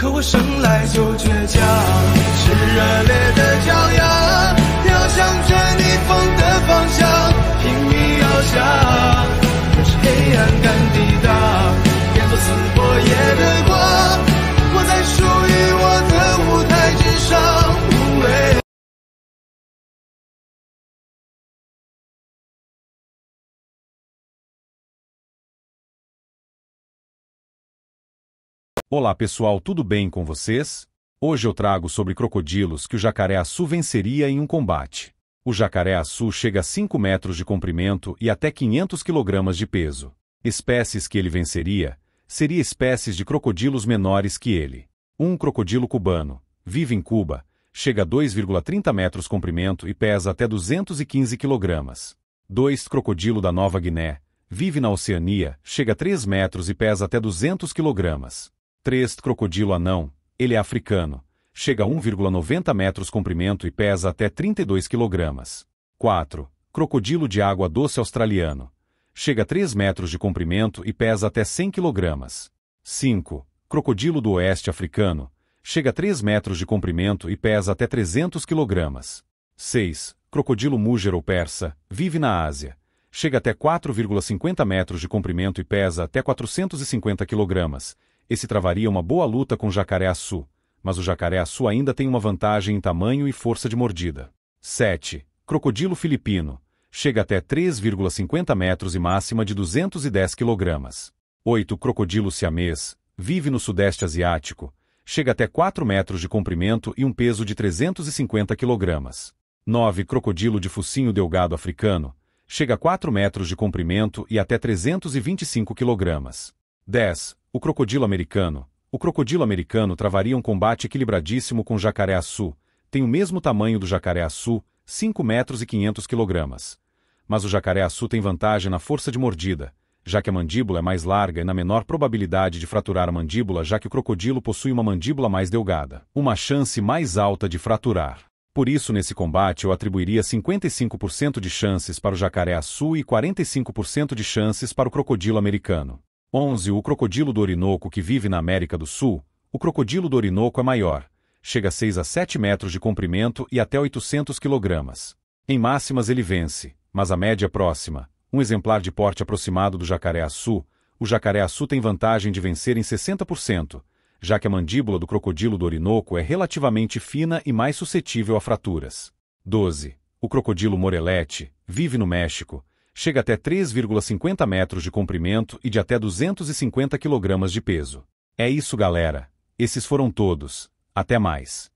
可我生来就倔强，是热烈的骄阳。Olá pessoal, tudo bem com vocês? Hoje eu trago sobre crocodilos que o jacaré-açu venceria em um combate. O jacaré-açu chega a 5 metros de comprimento e até 500 kg de peso. Espécies que ele venceria seria espécies de crocodilos menores que ele. Um crocodilo cubano vive em Cuba, chega a 2,30 metros comprimento e pesa até 215 kg. Dois crocodilo da Nova Guiné vive na Oceania, chega a 3 metros e pesa até 200 kg. 3. Crocodilo anão. Ele é africano. Chega a 1,90 metros comprimento e pesa até 32 kg. 4. Crocodilo de água doce australiano. Chega a 3 metros de comprimento e pesa até 100 kg. 5. Crocodilo do oeste africano. Chega a 3 metros de comprimento e pesa até 300 kg. 6. Crocodilo ou persa. Vive na Ásia. Chega até 4,50 metros de comprimento e pesa até 450 kg esse travaria uma boa luta com jacaré-açu, mas o jacaré-açu ainda tem uma vantagem em tamanho e força de mordida. 7. Crocodilo filipino. Chega até 3,50 metros e máxima de 210 kg. 8. Crocodilo siamês. Vive no sudeste asiático. Chega até 4 metros de comprimento e um peso de 350 kg. 9. Crocodilo de focinho delgado africano. Chega a 4 metros de comprimento e até 325 kg. 10 o crocodilo americano. O crocodilo americano travaria um combate equilibradíssimo com jacaré-açu. Tem o mesmo tamanho do jacaré-açu, 5 metros e 500 quilogramas. Mas o jacaré-açu tem vantagem na força de mordida, já que a mandíbula é mais larga e na menor probabilidade de fraturar a mandíbula, já que o crocodilo possui uma mandíbula mais delgada, uma chance mais alta de fraturar. Por isso, nesse combate, eu atribuiria 55% de chances para o jacaré-açu e 45% de chances para o crocodilo americano. 11. O crocodilo do Orinoco que vive na América do Sul. O crocodilo do Orinoco é maior. Chega a 6 a 7 metros de comprimento e até 800 quilogramas. Em máximas ele vence, mas a média é próxima. Um exemplar de porte aproximado do jacaré-açu, o jacaré-açu tem vantagem de vencer em 60%, já que a mandíbula do crocodilo do Orinoco é relativamente fina e mais suscetível a fraturas. 12. O crocodilo morelete vive no México, chega até 3,50 metros de comprimento e de até 250 kg de peso. É isso, galera. Esses foram todos. Até mais.